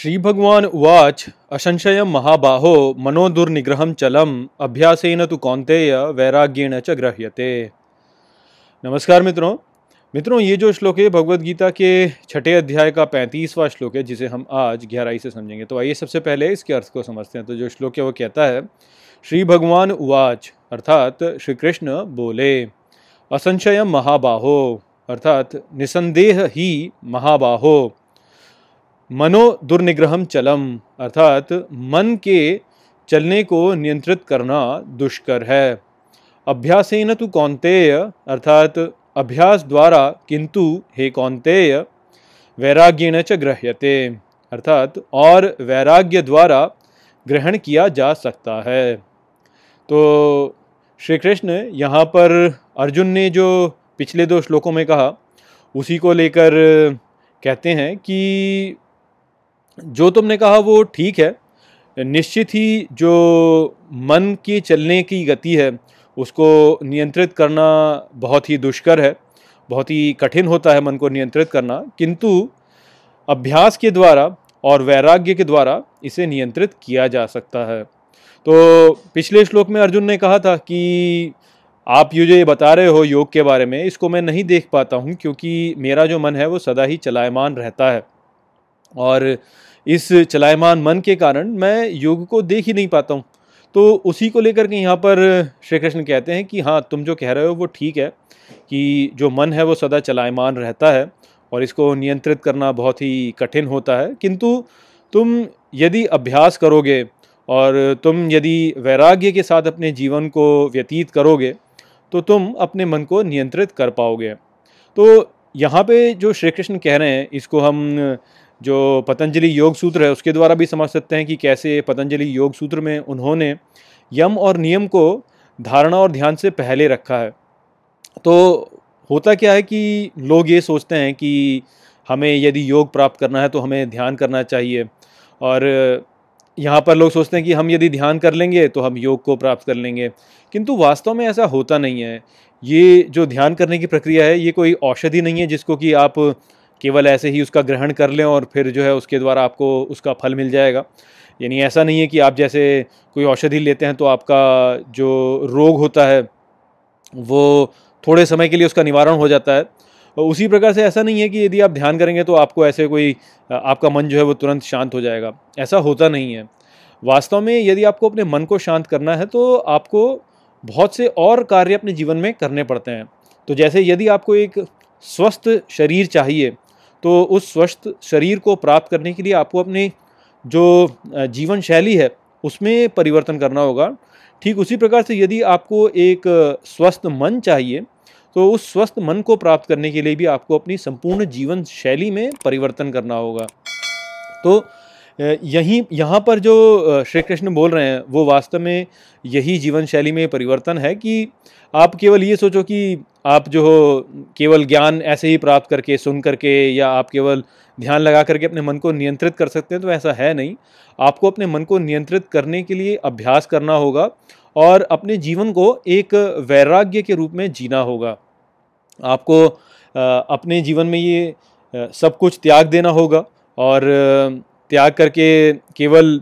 श्री भगवान उवाच असंशयं महाबाहो चलम अभ्यास न तो कौंतेय वैराग्येण च ग्रह्यते नमस्कार मित्रों मित्रों ये जो श्लोक है भगवत गीता के छठे अध्याय का पैंतीसवां श्लोक है जिसे हम आज गहराई से समझेंगे तो आइए सबसे पहले इसके अर्थ को समझते हैं तो जो श्लोक है वो कहता है श्री भगवान उवाच अर्थात श्री कृष्ण बोले असंशयम महाबाहो अर्थात निसंदेह ही महाबाहो मनो दुर्निग्रहम चलम अर्थात मन के चलने को नियंत्रित करना दुष्कर है अभ्यास न तो कौंतेय अर्थात अभ्यास द्वारा किंतु हे कौंतेय वैराग्येण च ग्रह्यते अर्थात और वैराग्य द्वारा ग्रहण किया जा सकता है तो श्री कृष्ण यहाँ पर अर्जुन ने जो पिछले दो श्लोकों में कहा उसी को लेकर कहते हैं कि जो तुमने कहा वो ठीक है निश्चित ही जो मन की चलने की गति है उसको नियंत्रित करना बहुत ही दुष्कर है बहुत ही कठिन होता है मन को नियंत्रित करना किंतु अभ्यास के द्वारा और वैराग्य के द्वारा इसे नियंत्रित किया जा सकता है तो पिछले श्लोक में अर्जुन ने कहा था कि आप ये जो ये बता रहे हो योग के बारे में इसको मैं नहीं देख पाता हूँ क्योंकि मेरा जो मन है वो सदा ही चलायमान रहता है और इस चलायमान मन के कारण मैं योग को देख ही नहीं पाता हूँ तो उसी को लेकर के यहाँ पर श्री कृष्ण कहते हैं कि हाँ तुम जो कह रहे हो वो ठीक है कि जो मन है वो सदा चलायमान रहता है और इसको नियंत्रित करना बहुत ही कठिन होता है किंतु तुम यदि अभ्यास करोगे और तुम यदि वैराग्य के साथ अपने जीवन को व्यतीत करोगे तो तुम अपने मन को नियंत्रित कर पाओगे तो यहाँ पे जो श्री कृष्ण कह रहे हैं इसको हम जो पतंजलि योग सूत्र है उसके द्वारा भी समझ सकते हैं कि कैसे पतंजलि योग सूत्र में उन्होंने यम और नियम को धारणा और ध्यान से पहले रखा है तो होता क्या है कि लोग ये सोचते हैं कि हमें यदि योग प्राप्त करना है तो हमें ध्यान करना चाहिए और यहाँ पर लोग सोचते हैं कि हम यदि ध्यान कर लेंगे तो हम योग को प्राप्त कर लेंगे किंतु वास्तव में ऐसा होता नहीं है ये जो ध्यान करने की प्रक्रिया है ये कोई औषधि नहीं है जिसको कि आप केवल ऐसे ही उसका ग्रहण कर लें और फिर जो है उसके द्वारा आपको उसका फल मिल जाएगा यानी ऐसा नहीं है कि आप जैसे कोई औषधि लेते हैं तो आपका जो रोग होता है वो थोड़े समय के लिए उसका निवारण हो जाता है उसी प्रकार से ऐसा नहीं है कि यदि आप ध्यान करेंगे तो आपको ऐसे कोई आपका मन जो है वो तुरंत शांत हो जाएगा ऐसा होता नहीं है वास्तव में यदि आपको अपने मन को शांत करना है तो आपको बहुत से और कार्य अपने जीवन में करने पड़ते हैं तो जैसे यदि आपको एक स्वस्थ शरीर चाहिए तो उस स्वस्थ शरीर को प्राप्त करने के लिए आपको अपनी जो जीवन शैली है उसमें परिवर्तन करना होगा ठीक उसी प्रकार से यदि आपको एक स्वस्थ मन चाहिए तो उस स्वस्थ मन को प्राप्त करने के लिए भी आपको अपनी संपूर्ण जीवन शैली में परिवर्तन करना होगा तो यहीं यहाँ पर जो श्री कृष्ण बोल रहे हैं वो वास्तव में यही जीवन शैली में परिवर्तन है कि आप केवल ये सोचो कि आप जो हो केवल ज्ञान ऐसे ही प्राप्त करके सुन करके या आप केवल ध्यान लगा करके अपने मन को नियंत्रित कर सकते हैं तो ऐसा है नहीं आपको अपने मन को नियंत्रित करने के लिए अभ्यास करना होगा और अपने जीवन को एक वैराग्य के रूप में जीना होगा आपको अपने जीवन में ये सब कुछ त्याग देना होगा और त्याग करके केवल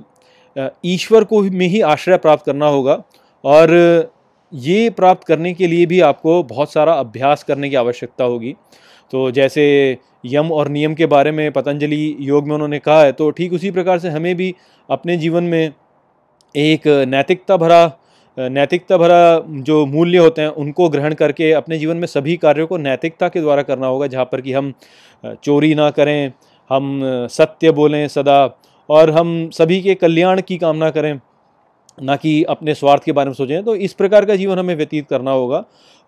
ईश्वर को में ही आश्रय प्राप्त करना होगा और ये प्राप्त करने के लिए भी आपको बहुत सारा अभ्यास करने की आवश्यकता होगी तो जैसे यम और नियम के बारे में पतंजलि योग में उन्होंने कहा है तो ठीक उसी प्रकार से हमें भी अपने जीवन में एक नैतिकता भरा नैतिकता भरा जो मूल्य होते हैं उनको ग्रहण करके अपने जीवन में सभी कार्यों को नैतिकता के द्वारा करना होगा जहाँ पर कि हम चोरी ना करें हम सत्य बोलें सदा और हम सभी के कल्याण की कामना करें ना कि अपने स्वार्थ के बारे में सोचें तो इस प्रकार का जीवन हमें व्यतीत करना होगा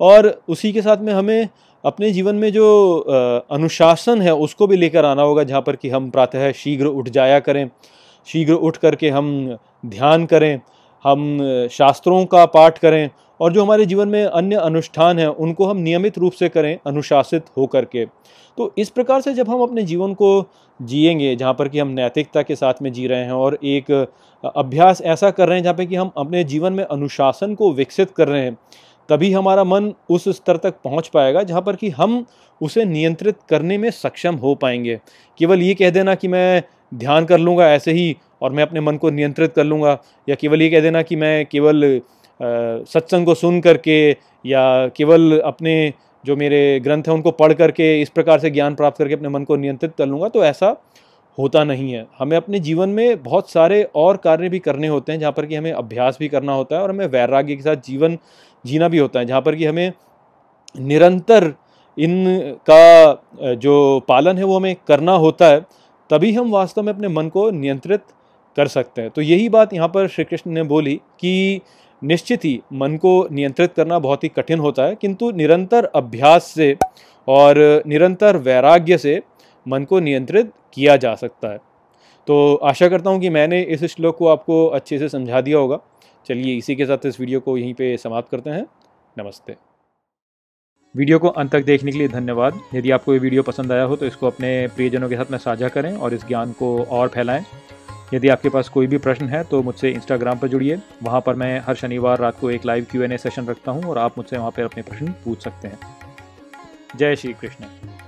और उसी के साथ में हमें अपने जीवन में जो अनुशासन है उसको भी लेकर आना होगा जहाँ पर कि हम प्रातः शीघ्र उठ जाया करें शीघ्र उठ करके हम ध्यान करें हम शास्त्रों का पाठ करें और जो हमारे जीवन में अन्य अनुष्ठान हैं उनको हम नियमित रूप से करें अनुशासित होकर के तो इस प्रकार से जब हम अपने जीवन को जिएंगे जहाँ पर कि हम नैतिकता के साथ में जी रहे हैं और एक अभ्यास ऐसा कर रहे हैं जहाँ पर कि हम अपने जीवन में अनुशासन को विकसित कर रहे हैं तभी हमारा मन उस स्तर तक पहुंच पाएगा जहां पर कि हम उसे नियंत्रित करने में सक्षम हो पाएंगे केवल ये कह देना कि मैं ध्यान कर लूँगा ऐसे ही और मैं अपने मन को नियंत्रित कर लूँगा या केवल ये कह देना कि मैं केवल सत्संग को सुन करके या केवल अपने जो मेरे ग्रंथ हैं उनको पढ़ करके इस प्रकार से ज्ञान प्राप्त करके अपने मन को नियंत्रित कर लूँगा तो ऐसा होता नहीं है हमें अपने जीवन में बहुत सारे और कार्य भी करने होते हैं जहाँ पर कि हमें अभ्यास भी करना होता है और हमें वैराग्य के साथ जीवन जीना भी होता है जहाँ पर कि हमें निरंतर इन का जो पालन है वो हमें करना होता है तभी हम वास्तव में अपने मन को नियंत्रित कर सकते हैं तो यही बात यहाँ पर श्री कृष्ण ने बोली कि निश्चित ही मन को नियंत्रित करना बहुत ही कठिन होता है किंतु निरंतर अभ्यास से और निरंतर वैराग्य से मन को नियंत्रित किया जा सकता है तो आशा करता हूँ कि मैंने इस श्लोक को आपको अच्छे से समझा दिया होगा चलिए इसी के साथ इस वीडियो को यहीं पे समाप्त करते हैं नमस्ते वीडियो को अंत तक देखने के लिए धन्यवाद यदि आपको ये वीडियो पसंद आया हो तो इसको अपने प्रियजनों के साथ में साझा करें और इस ज्ञान को और फैलाएं यदि आपके पास कोई भी प्रश्न है तो मुझसे इंस्टाग्राम पर जुड़िए वहाँ पर मैं हर शनिवार रात को एक live Q N A session रखता हूँ और आप मुझसे वहाँ पर अपने प्रश्न पूछ सकते हैं जय श्री कृष्ण